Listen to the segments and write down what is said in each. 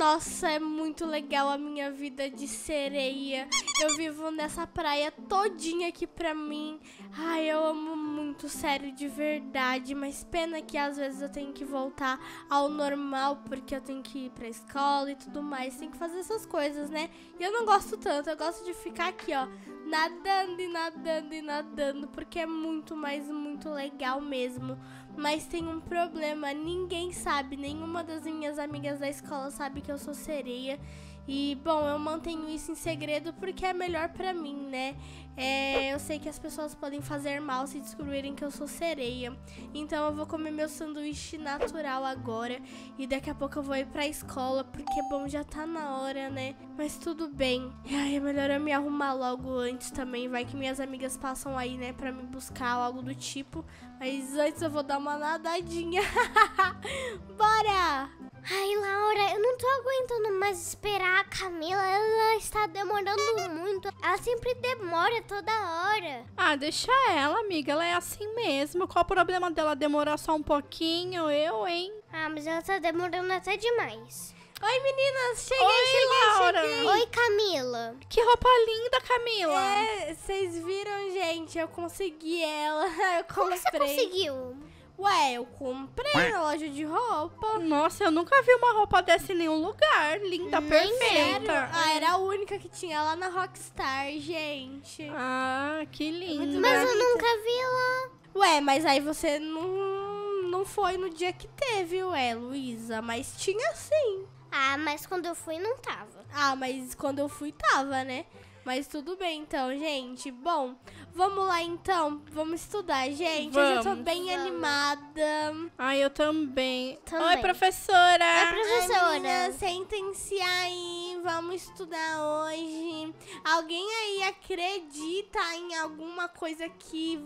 Nossa, é muito legal a minha vida de sereia. Eu vivo nessa praia todinha aqui pra mim. Ai, eu amo muito, sério, de verdade. Mas pena que às vezes eu tenho que voltar ao normal porque eu tenho que ir pra escola e tudo mais. Tem que fazer essas coisas, né? E eu não gosto tanto, eu gosto de ficar aqui, ó, nadando e nadando e nadando porque é muito, mas muito legal mesmo. Mas tem um problema, ninguém sabe, nenhuma das minhas amigas da escola sabe que eu sou sereia e bom, eu mantenho isso em segredo porque é melhor para mim, né? É, eu sei que as pessoas podem fazer mal se descobrirem que eu sou sereia. Então eu vou comer meu sanduíche natural agora e daqui a pouco eu vou ir pra escola porque bom, já tá na hora, né? Mas tudo bem. Ai, é melhor eu me arrumar logo antes também, vai que minhas amigas passam aí, né, para me buscar ou algo do tipo. Mas antes eu vou dar uma nadadinha. Bora! Ai, Laura, eu não tô aguentando mais esperar a Camila. Ela está demorando muito. Ela sempre demora toda hora. Ah, deixa ela, amiga. Ela é assim mesmo. Qual o problema dela demorar só um pouquinho? Eu, hein? Ah, mas ela tá demorando até demais. Oi, meninas! Cheguei, Oi, cheguei, Laura. cheguei! Oi, Camila! Que roupa linda, Camila! É, vocês viram, gente? Eu consegui ela. Eu comprei. Como você conseguiu? Ué, eu comprei na loja de roupa. Nossa, eu nunca vi uma roupa dessa em nenhum lugar. Linda, Nem perfeita. Sério? Ah, era a única que tinha lá na Rockstar, gente. Ah, que é lindo. Mas eu nunca vi lá. Ué, mas aí você não, não foi no dia que teve, ué, Luísa. Mas tinha sim. Ah, mas quando eu fui não tava. Ah, mas quando eu fui tava, né? Mas tudo bem então, gente. Bom, vamos lá então. Vamos estudar, gente. Vamos. Hoje eu tô bem vamos. animada. Ai, eu também. também. Oi, professora. Oi, professora. Sentem-se aí. Vamos estudar hoje. Alguém aí acredita em alguma coisa que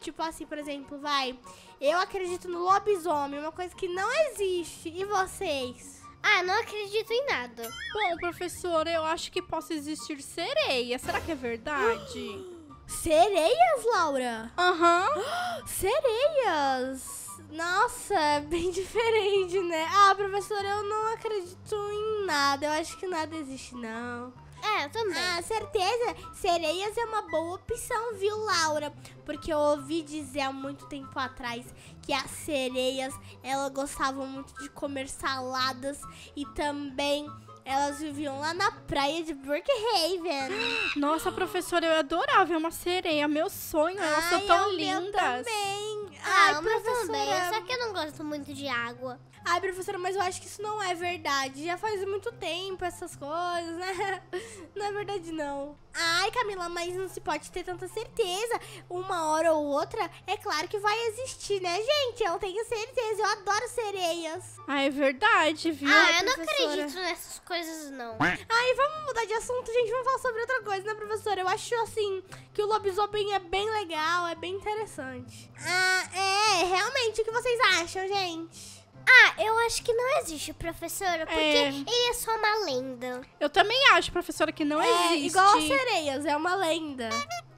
tipo assim, por exemplo, vai, eu acredito no lobisomem, uma coisa que não existe. E vocês? Ah, não acredito em nada. Bom, professor, eu acho que possa existir sereia. Será que é verdade? Sereias, Laura? Aham. Uhum. Sereias! Nossa, é bem diferente, né? Ah, professora, eu não acredito em nada. Eu acho que nada existe, não. É, eu também. Ah, certeza. Sereias é uma boa opção, viu, Laura? Porque eu ouvi dizer há muito tempo atrás que as sereias, elas gostavam muito de comer saladas e também elas viviam lá na praia de Brookhaven. Nossa, professora, eu adorava ver uma sereia. Meu sonho, elas Ai, são tão lindas. Eu também ah, professora... também. Só que eu não gosto muito de água. Ai, professora, mas eu acho que isso não é verdade. Já faz muito tempo essas coisas, né? Não é verdade, não. Ai, Camila, mas não se pode ter tanta certeza. Uma hora ou outra, é claro que vai existir, né, gente? Eu tenho certeza, eu adoro sereias. Ah, é verdade, viu? Ah, eu não acredito nessas coisas, não. Ai, vamos mudar de assunto, gente. Vamos falar sobre outra coisa, né, professora? Eu acho, assim, que o lobisomem é bem legal, é bem interessante. Ah, é, realmente, o que vocês acham, gente? Ah, eu acho que não existe, professora, porque É. ele é só uma lenda. Eu também acho, professora, que não é existe. igual as sereias, é uma lenda.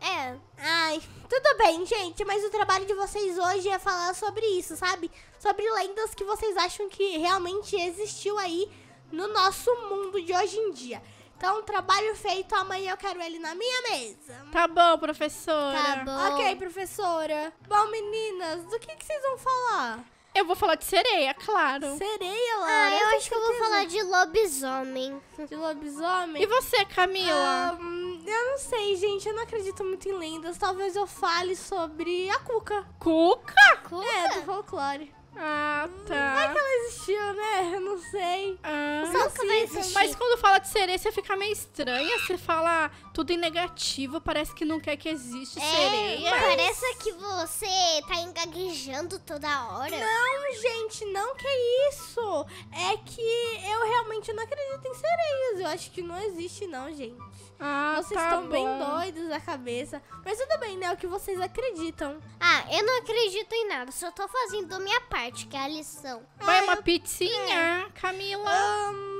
É. Ai, tudo bem, gente, mas o trabalho de vocês hoje é falar sobre isso, sabe? Sobre lendas que vocês acham que realmente existiu aí no nosso mundo de hoje em dia. Então, trabalho feito, amanhã eu quero ele na minha mesa. Tá bom, professora. Tá bom. Ok, professora. Bom, meninas, do que, que vocês vão falar? Eu vou falar de sereia, claro. Sereia, Laura? Ah, eu, eu acho que eu vou falar de lobisomem. De lobisomem? E você, Camila? Ah, hum, eu não sei, gente. Eu não acredito muito em lendas. Talvez eu fale sobre a Cuca. Cuca? Cuca? É, do folclore. Ah, tá. Não é que ela existiu, né? Eu não sei. Ah, não sei. Mas quando fala de sereia, você fica meio estranha. Você fala tudo em negativo, parece que não quer que existe é, sereia. Parece que você tá engaguejando toda hora. Não, gente, não que é isso. É que eu realmente não acredito em sereias. Eu acho que não existe não, gente. Ah, vocês tá estão bom. bem doidos da cabeça. Mas tudo bem, né? É o que vocês acreditam. Ah, eu não acredito em nada. Só tô fazendo minha parte, que é a lição. Vai ah, uma eu... pizzinha, é. Camila. Um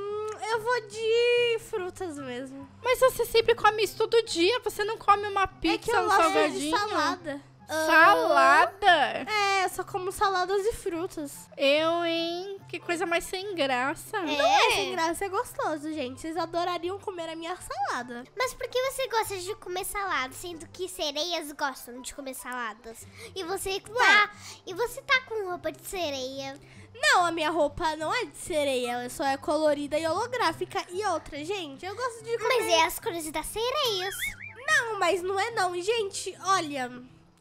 eu vou de frutas mesmo. Mas você sempre come isso todo dia, você não come uma pizza, é que eu um gosto salgadinho? De salada. Salada? Ah, é, só como saladas e frutas. Eu, hein? Que coisa mais sem graça. É. Não é sem é. graça, é gostoso, gente. Vocês adorariam comer a minha salada. Mas por que você gosta de comer salada, sendo que sereias gostam de comer saladas? E você tá, e você tá com roupa de sereia. Não, a minha roupa não é de sereia, ela só é colorida e holográfica. E outra, gente, eu gosto de comer... Mas é as cores das sereias. Não, mas não é não, gente. Olha,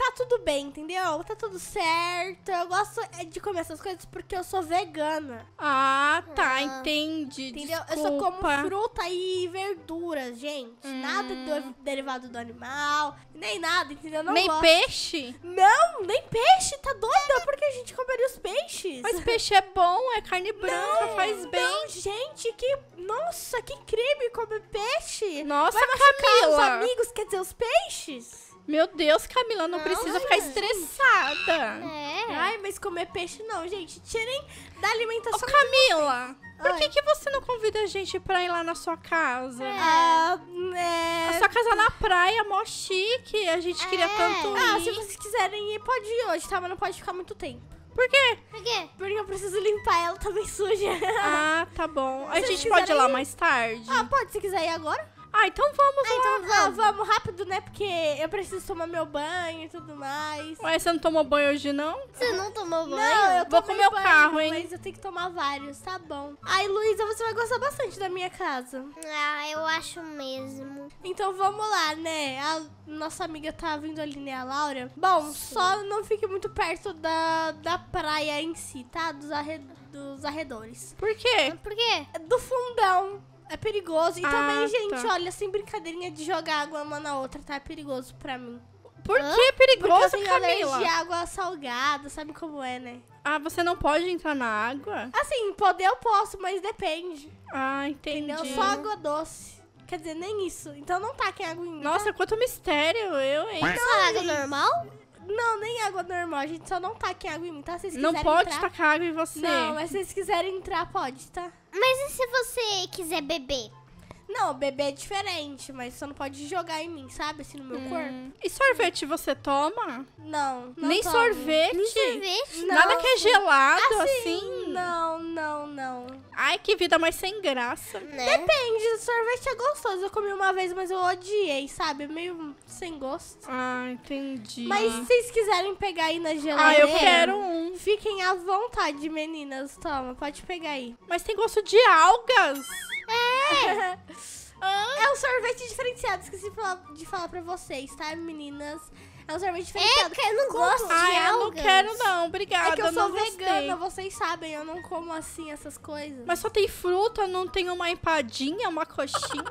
tá tudo bem, entendeu? Tá tudo certo. Eu gosto é, de comer essas coisas porque eu sou vegana. Ah, tá, ah. entendi. Entendeu? Desculpa. Eu só como fruta e verduras, gente. Hum. Nada do, derivado do animal, nem nada, entendeu? Não nem gosto. peixe? Não, nem peixe, tá doida? Porque a gente comeria os peixes. Mas peixe é bom, é carne branca, não, faz bem. Não, gente, que. Nossa, que crime comer peixe! Nossa, Vai Camila! os amigos, quer dizer, os peixes? Meu Deus, Camila, não, não precisa ficar gente. estressada. É. Ai, mas comer peixe não, gente. Tirem da alimentação. Ô, Camila, por que, que você não convida a gente pra ir lá na sua casa? É. Ah, é... A sua casa é na praia, mó chique. A gente queria é. tanto ah, ir. Ah, se vocês quiserem ir, pode ir hoje, tá? Mas não pode ficar muito tempo. Por quê? Por quê? Porque eu preciso limpar, ela tá bem suja. Ah, tá bom. A gente pode ir lá ir? mais tarde. Ah, pode, se quiser ir agora. Ah, então vamos ah, então lá. vamos. Ah, vamos rápido, né? Porque eu preciso tomar meu banho e tudo mais. Ué, você não tomou banho hoje, não? Você não tomou banho? Não, eu Vou com o carro, hein? Mas eu tenho que tomar vários, tá bom. Ai, Luísa, você vai gostar bastante da minha casa. Ah, eu acho mesmo. Então vamos lá, né? A nossa amiga tá vindo ali, né? A Laura. Bom, Sim. só não fique muito perto da, da praia em si, tá? Dos, arred dos arredores. Por quê? Por quê? Do fundão. É perigoso. E ah, também, gente, tá. olha, sem brincadeirinha de jogar água uma na outra, tá? É perigoso pra mim. Por Hã? que é perigoso, Porque eu Camila? de água salgada, sabe como é, né? Ah, você não pode entrar na água? Assim, poder eu posso, mas depende. Ah, entendi. Entendeu? Só água doce. Quer dizer, nem isso. Então não tá a água ainda. Nossa, quanto mistério eu, hein? Então, é água normal? Não, nem água normal. A gente só não taca água em mim, tá? Vocês não pode entrar... tacar água em você. Não, mas se vocês quiserem entrar, pode, tá? Mas e se você quiser beber? Não, bebê é diferente, mas você não pode jogar em mim, sabe? Assim, no meu hum. corpo. E sorvete você toma? Não. não Nem sorvete? Nem sorvete? Não. Nada que é gelado, assim? assim? Não, não, não. Ai, que vida mais sem graça. Né? Depende, sorvete é gostoso. Eu comi uma vez, mas eu odiei, sabe? Meio sem gosto. Ah, entendi. Mas se vocês quiserem pegar aí na geladeira... Ah, eu quero um. Fiquem à vontade, meninas. Toma, pode pegar aí. Mas tem gosto de algas. É. É. é um sorvete diferenciado. Esqueci de falar pra vocês, tá, meninas? É um sorvete diferenciado. É, eu não gosto de Ai, algas. Ah, eu não quero não, obrigada. É que eu, eu sou vegana, vocês sabem, eu não como assim essas coisas. Mas só tem fruta, não tem uma empadinha, uma coxinha?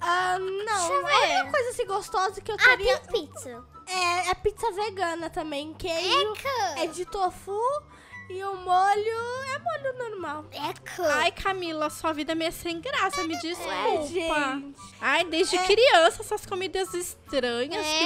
Ah, não. Deixa eu é ver. coisa assim gostosa que eu ah, teria... Ah, pizza. É, é pizza vegana também, queijo. Eca. É, é de tofu e o molho é molho normal. É claro. Ai, Camila, sua vida é meio sem graça, me é, desculpa. É, gente. Ai, desde é. criança, essas comidas estranhas é. que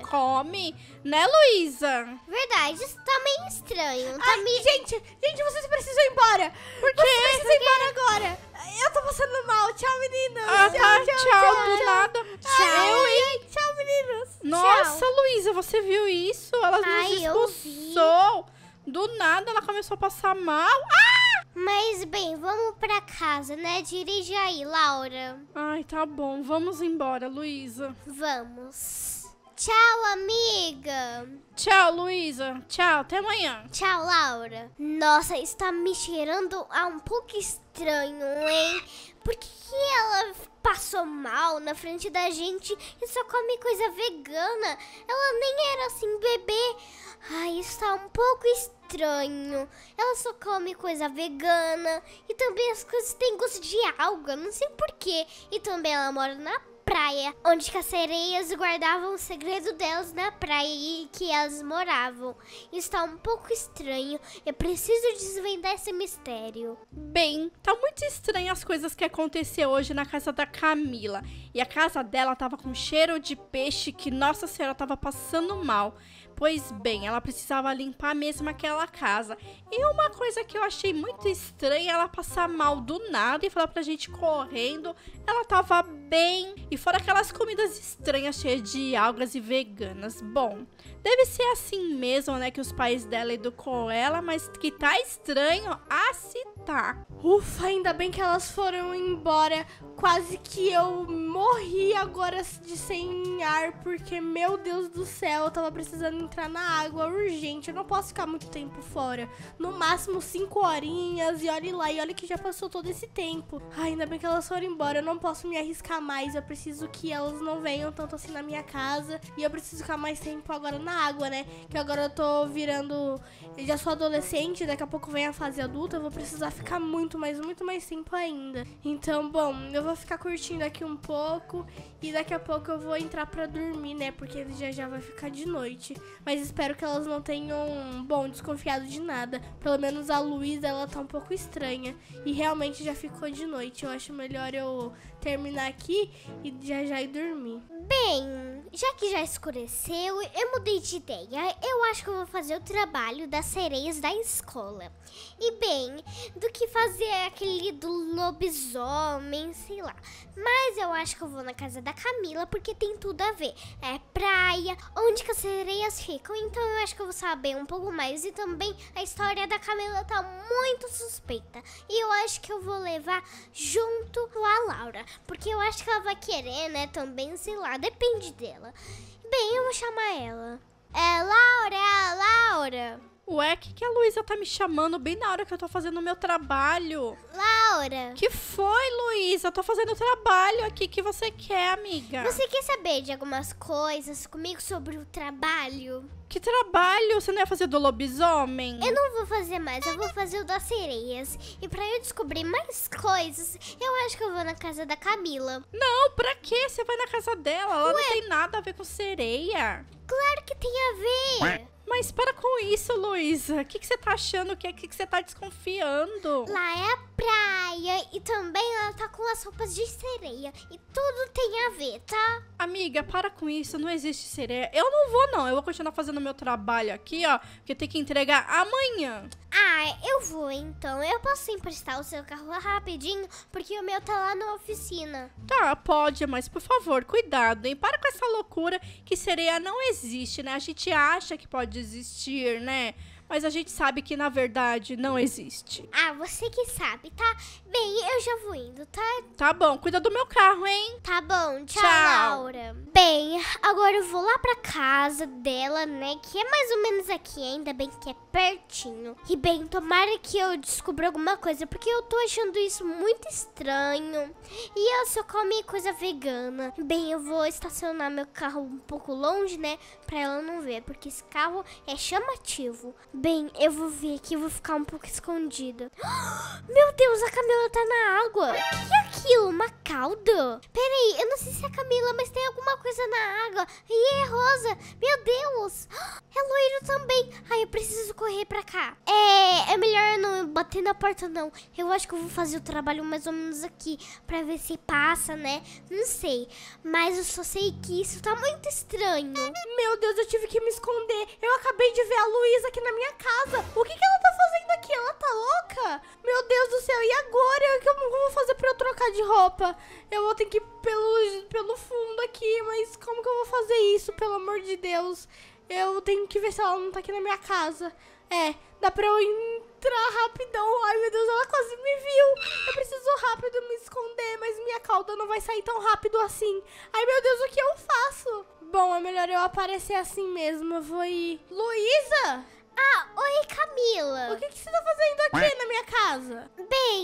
você come, né, Luísa? Verdade, isso tá meio estranho. Tá Ai, meio... Gente, gente, vocês precisam ir embora. Por quê? Vocês precisam ir embora agora. Eu tô passando mal. Tchau, meninas. Ah, tchau, tá, tchau, tchau, tchau, do nada. Tchau. hein? Tchau, meninas. Nossa, Luísa, você viu isso? Ela nos expulsou. Do nada ela começou a passar mal. Ah! Mas bem, vamos pra casa, né? Dirige aí, Laura. Ai, tá bom. Vamos embora, Luísa. Vamos. Tchau, amiga. Tchau, Luísa. Tchau, até amanhã. Tchau, Laura. Nossa, está me cheirando a um pouco estranho, hein? Por que ela passou mal na frente da gente e só come coisa vegana? Ela nem era assim bebê. Ai, está um pouco estranho. Ela só come coisa vegana e também as coisas têm gosto de alga, não sei porquê. E também ela mora na praia, onde que as sereias guardavam o segredo delas na praia e que elas moravam. Está um pouco estranho. Eu preciso desvendar esse mistério. Bem, tá muito estranho as coisas que aconteceram hoje na casa da Camila. E a casa dela tava com cheiro de peixe que Nossa Senhora tava passando mal. Pois bem, ela precisava limpar mesmo aquela casa. E uma coisa que eu achei muito estranha, ela passar mal do nada e falar pra gente correndo. Ela tava bem. E fora aquelas comidas estranhas, cheias de algas e veganas. Bom, deve ser assim mesmo, né? Que os pais dela educou ela, mas que tá estranho a ah, citar. Tá. Ufa, ainda bem que elas foram embora, quase que eu morri agora de sem ar, porque, meu Deus do céu, eu tava precisando entrar na água urgente. Eu não posso ficar muito tempo fora. No máximo cinco horinhas, e olhe lá, e olha que já passou todo esse tempo. Ai, ainda bem que elas foram embora, eu não posso me arriscar mais. Eu preciso que elas não venham tanto assim na minha casa. E eu preciso ficar mais tempo agora na água, né? Que agora eu tô virando. Eu já sou adolescente, daqui a pouco vem a fase adulta. Eu vou precisar ficar muito, mas muito mais tempo ainda. Então, bom, eu vou vou ficar curtindo aqui um pouco e daqui a pouco eu vou entrar para dormir, né? Porque já já vai ficar de noite. Mas espero que elas não tenham, bom, desconfiado de nada. Pelo menos a Luísa, ela tá um pouco estranha e realmente já ficou de noite. Eu acho melhor eu terminar aqui e já já ir dormir. Bem, já que já escureceu, eu mudei de ideia. Eu acho que eu vou fazer o trabalho das sereias da escola. E bem, do que fazer aquele do lobisomem, sei lá. Mas eu acho que eu vou na casa da Camila porque tem tudo a ver. É praia, onde que as sereias ficam. Então eu acho que eu vou saber um pouco mais. E também a história da Camila tá muito suspeita. E eu acho que eu vou levar junto com a Laura. Porque eu acho que ela vai querer, né? Também, sei lá, depende dela. Bem, eu vou chamar ela. É Laura, é a Laura. Ué, que que a Luísa tá me chamando bem na hora que eu tô fazendo o meu trabalho? Laura! Que foi, Luísa? Tô fazendo o trabalho aqui que você quer, amiga. Você quer saber de algumas coisas comigo sobre o trabalho? Que trabalho! Você não ia fazer do lobisomem? Eu não vou fazer mais, eu vou fazer o das sereias. E pra eu descobrir mais coisas, eu acho que eu vou na casa da Camila. Não, pra quê? Você vai na casa dela? Ela Ué? não tem nada a ver com sereia. Claro que tem a ver! Mas para com isso, Luísa. O que, que você tá achando? É? O que, que, que você tá desconfiando? Lá é a praia e também ela tá com as roupas de sereia. E tudo tem a ver, tá? Amiga, para com isso. Não existe sereia. Eu não vou, não. Eu vou continuar fazendo meu trabalho aqui, ó, porque tem que entregar amanhã. Ah, eu vou então. Eu posso emprestar o seu carro rapidinho, porque o meu tá lá na oficina. Tá, pode, mas por favor, cuidado, hein? Para com essa loucura que sereia não existe, né? A gente acha que pode existir, né? Mas a gente sabe que na verdade não existe. Ah, você que sabe, tá? Bem, eu já vou indo, tá? Tá bom, cuida do meu carro, hein? Tá bom, tchau, tchau. Laura. Bem, agora eu vou lá pra casa dela, né? Que é mais ou menos aqui, ainda bem que é pertinho. E bem, tomara que eu descubra alguma coisa, porque eu tô achando isso muito estranho. E eu só comi coisa vegana. Bem, eu vou estacionar meu carro um pouco longe, né? Pra ela não ver, porque esse carro é chamativo. Bem, eu vou vir aqui, vou ficar um pouco escondida. Meu Deus, a Camila Camila tá na água. O que é aquilo? Uma cauda? Peraí, eu não sei se é a Camila, mas tem alguma coisa na água. E é rosa. Meu Deus. É loiro também. Ai, eu preciso correr pra cá. É, é melhor eu não bater na porta, não. Eu acho que eu vou fazer o trabalho mais ou menos aqui pra ver se passa, né? Não sei. Mas eu só sei que isso tá muito estranho. Meu Deus, eu tive que me esconder. Eu acabei de ver a Luísa aqui na minha casa. O que, que ela tá fazendo aqui? Ela tá louca? Meu Deus do céu, e agora? O que eu vou fazer pra eu trocar de roupa? Eu vou ter que ir pelo, pelo fundo aqui, mas como que eu vou fazer isso, pelo amor de Deus? Eu tenho que ver se ela não tá aqui na minha casa. É, dá pra eu entrar rapidão. Ai, meu Deus, ela quase me viu. Eu preciso rápido me esconder, mas minha cauda não vai sair tão rápido assim. Ai, meu Deus, o que eu faço? Bom, é melhor eu aparecer assim mesmo. Eu vou ir... Luísa! Ah, oi, Camila. O que, que você tá fazendo aqui na minha casa?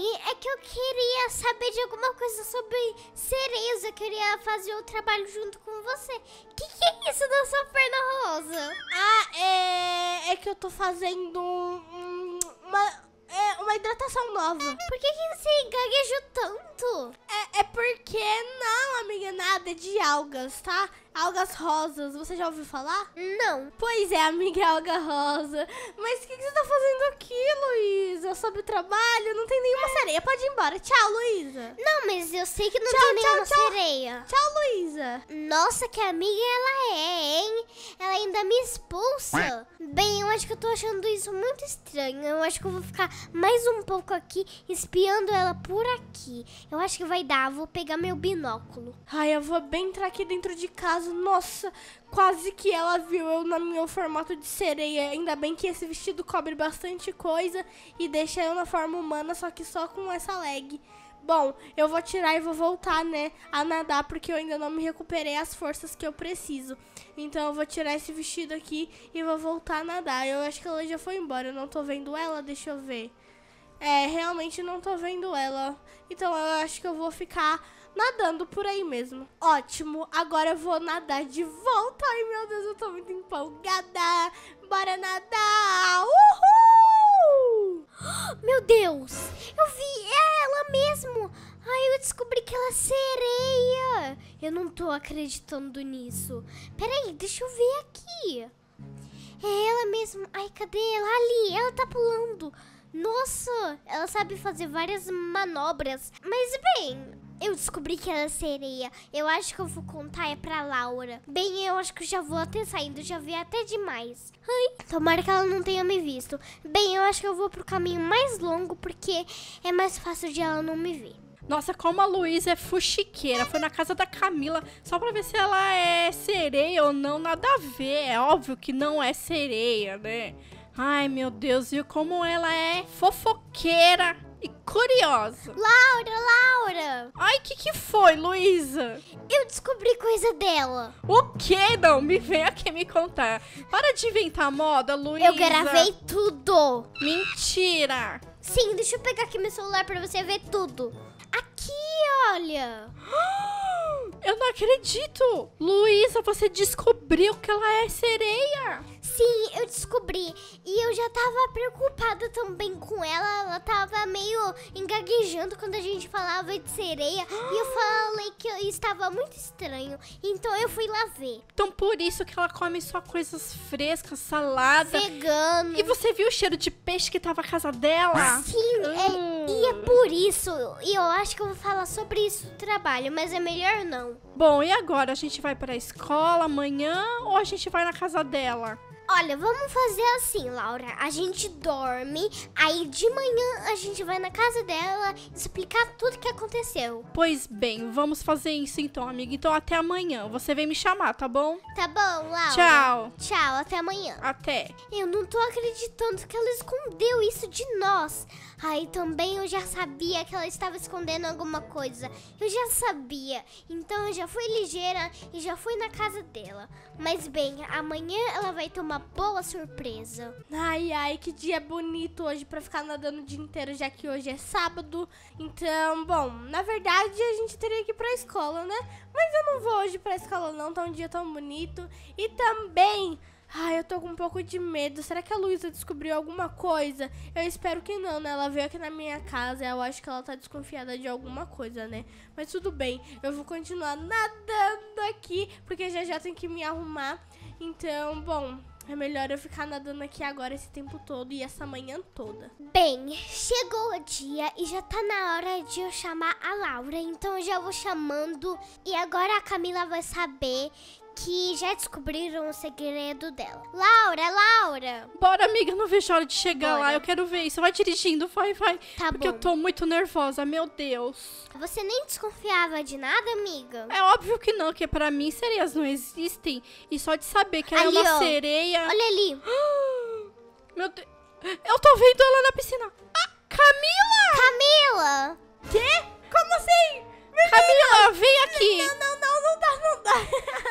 Assim, é que eu queria saber de alguma coisa sobre sereias. Eu queria fazer o trabalho junto com você. O que, que, é isso da sua perna rosa? Ah, é. É que eu tô fazendo um, uma é, uma hidratação nova. É, por que, que você gaguejou tanto? É, é porque não, amiga, nada de algas, tá? Algas rosas, você já ouviu falar? Não. Pois é, amiga alga rosa. Mas o que, que, você tá fazendo aqui, Luísa? Sobre o trabalho, não tem nenhuma ah. sereia. Pode ir embora. Tchau, Luísa. Não, mas eu sei que não tchau, tem tchau, nenhuma tchau. sereia. Tchau, Luísa. Nossa, que amiga ela é ainda me expulsa? Bem, eu acho que eu tô achando isso muito estranho. Eu acho que eu vou ficar mais um pouco aqui, espiando ela por aqui. Eu acho que vai dar, vou pegar meu binóculo. Ai, eu vou bem entrar aqui dentro de casa. Nossa, quase que ela viu eu no meu formato de sereia. Ainda bem que esse vestido cobre bastante coisa e deixa eu na forma humana, só que só com essa leg. Bom, eu vou tirar e vou voltar, né, a nadar porque eu ainda não me recuperei as forças que eu preciso. Então eu vou tirar esse vestido aqui e vou voltar a nadar. Eu acho que ela já foi embora, eu não tô vendo ela, deixa eu ver. É, realmente não tô vendo ela. Então eu acho que eu vou ficar nadando por aí mesmo. Ótimo, agora eu vou nadar de volta. Ai, meu Deus, eu tô muito empolgada. Bora nadar! Uhul! Meu Deus! Eu vi é ela mesmo! Ai, eu descobri que ela é sereia! Eu não tô acreditando nisso. Peraí, deixa eu ver aqui. É ela mesmo. Ai, cadê ela? Ali, ela tá pulando. Nossa, ela sabe fazer várias manobras. Mas bem, eu descobri que era é sereia. Eu acho que eu vou contar é pra Laura. Bem, eu acho que eu já vou até saindo, já vi até demais. Ai, tomara que ela não tenha me visto. Bem, eu acho que eu vou pro caminho mais longo, porque é mais fácil de ela não me ver. Nossa, como a Luísa é fuxiqueira. Foi na casa da Camila só pra ver se ela é sereia ou não. Nada a ver. É óbvio que não é sereia, né? Ai, meu Deus, viu como ela é fofoqueira e curiosa. Laura, Laura! Ai, o que, que foi, Luísa? Eu descobri coisa dela. O quê? Não, me vem aqui me contar. Para de inventar moda, Luísa. Eu gravei tudo. Mentira. Sim, deixa eu pegar aqui meu celular pra você ver tudo. Aqui, olha. Eu não acredito! Luísa, você descobriu que ela é sereia! Sim, eu descobri. E eu já tava preocupada também com ela. Ela tava meio engaguejando quando a gente falava de sereia. e eu falei que estava muito estranho. Então eu fui lá ver. Então por isso que ela come só coisas frescas, salada. Vegano. E você viu o cheiro de peixe que tava na casa dela? Ah, sim, hum. é, e é hum. por isso. E eu acho que eu vou falar sobre isso no trabalho, mas é melhor não. Bom, e agora? A gente vai pra escola amanhã ou a gente vai na casa dela? Olha, vamos fazer assim, Laura. A gente dorme, aí de manhã a gente vai na casa dela explicar tudo o que aconteceu. Pois bem, vamos fazer isso então, amiga. Então até amanhã. Você vem me chamar, tá bom? Tá bom, Laura. Tchau. Tchau, até amanhã. Até. Eu não tô acreditando que ela escondeu isso de nós. Aí também eu já sabia que ela estava escondendo alguma coisa. Eu já sabia. Então eu já fui ligeira e já fui na casa dela. Mas bem, amanhã ela vai tomar boa surpresa. Ai, ai, que dia bonito hoje para ficar nadando o dia inteiro, já que hoje é sábado. Então, bom, na verdade a gente teria que ir pra escola, né? Mas eu não vou hoje pra escola não, tá um dia tão bonito. E também... Ai, eu tô com um pouco de medo. Será que a Luísa descobriu alguma coisa? Eu espero que não, né? Ela veio aqui na minha casa. Eu acho que ela tá desconfiada de alguma coisa, né? Mas tudo bem. Eu vou continuar nadando aqui, porque já já tem que me arrumar. Então, bom, é melhor eu ficar nadando aqui agora esse tempo todo e essa manhã toda. Bem, chegou o dia e já tá na hora de eu chamar a Laura. Então eu já vou chamando. E agora a Camila vai saber que já descobriram o segredo dela. Laura, Laura! Bora, amiga, não vejo a hora de chegar Bora. lá. Eu quero ver isso. Vai dirigindo, vai, vai. Tá porque bom. eu tô muito nervosa, meu Deus. Você nem desconfiava de nada, amiga? É óbvio que não, que para mim sereias não existem. E só de saber que ela ali, é uma ó. sereia. Olha ali. Meu Deus. Eu tô vendo ela na piscina. Ah, Camila! Camila! Quê? Como assim? Menina, Camila, vem aqui. Não, não, não não dá.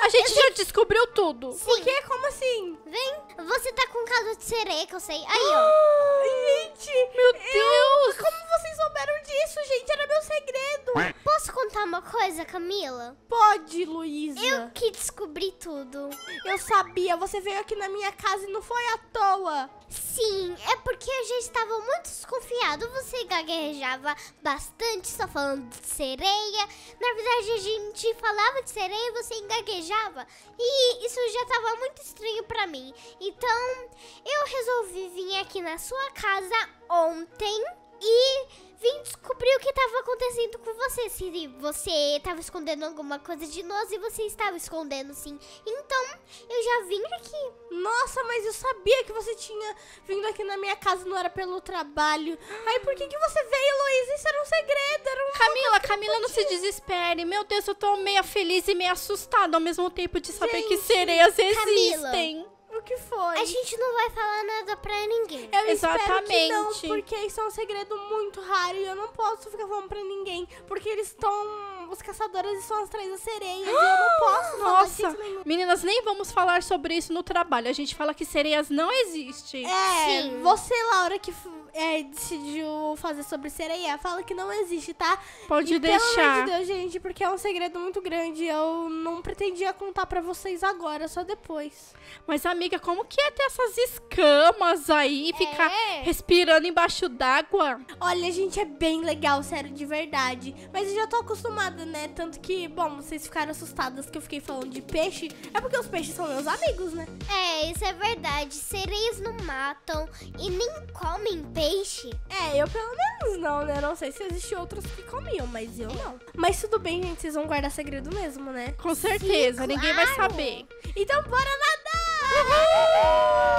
A gente já descobriu tudo. Sim. Por quê? Como assim? Vem, você tá com casa de sereia, que eu sei. Aí, ó. gente! Meu Deus! Eu... Como vocês souberam disso, gente? Era meu segredo. Posso contar uma coisa, Camila? Pode, Luísa. Eu que descobri tudo. Eu sabia. Você veio aqui na minha casa e não foi à toa. Sim, é porque eu já estava muito desconfiado. Você gaguejava bastante, só falando de sereia. Na verdade, a gente falava de sereia e você gaguejava. E isso já estava muito estranho para mim. Então, eu resolvi vir aqui na sua casa ontem e vim descobrir o que estava acontecendo com você. Se você estava escondendo alguma coisa de nós e você estava escondendo sim. Então, eu já vim aqui. Nossa, mas eu sabia que você tinha vindo aqui na minha casa, não era pelo trabalho. Aí por que, que você veio, Luísa? Isso era um segredo, era um. Camila, Camila, não se desespere. Meu Deus, eu tô meio feliz e meio assustada ao mesmo tempo de saber Gente, que sereias Camila, existem que foi. A gente não vai falar nada pra ninguém. Eu Exatamente. não, porque isso é um segredo muito raro e eu não posso ficar falando pra ninguém. Porque eles estão. Os caçadores são as três sereias. e eu não posso falar Nossa, disso meninas, nem vamos falar sobre isso no trabalho. A gente fala que sereias não existem. É, Sim. você, Laura, que é, decidiu fazer sobre sereia, fala que não existe, tá? Pode e, deixar. Pelo amor de Deus, gente, porque é um segredo muito grande. Eu não pretendia contar para vocês agora, só depois. Mas, amiga, como que é ter essas escamas aí? e Ficar é. respirando embaixo d'água? Olha, gente, é bem legal, sério, de verdade. Mas eu já tô acostumada, né? Tanto que, bom, vocês ficaram assustadas que eu fiquei falando de peixe. É porque os peixes são meus amigos, né? É, isso é verdade. Sereias não matam e nem comem peixe peixe. É, eu pelo menos não, né? Não sei se existe outros que comiam, mas eu não. Mas tudo bem, gente, vocês vão guardar segredo mesmo, né? Com certeza, Sim, claro. ninguém vai saber. Então bora nadar! Uhul!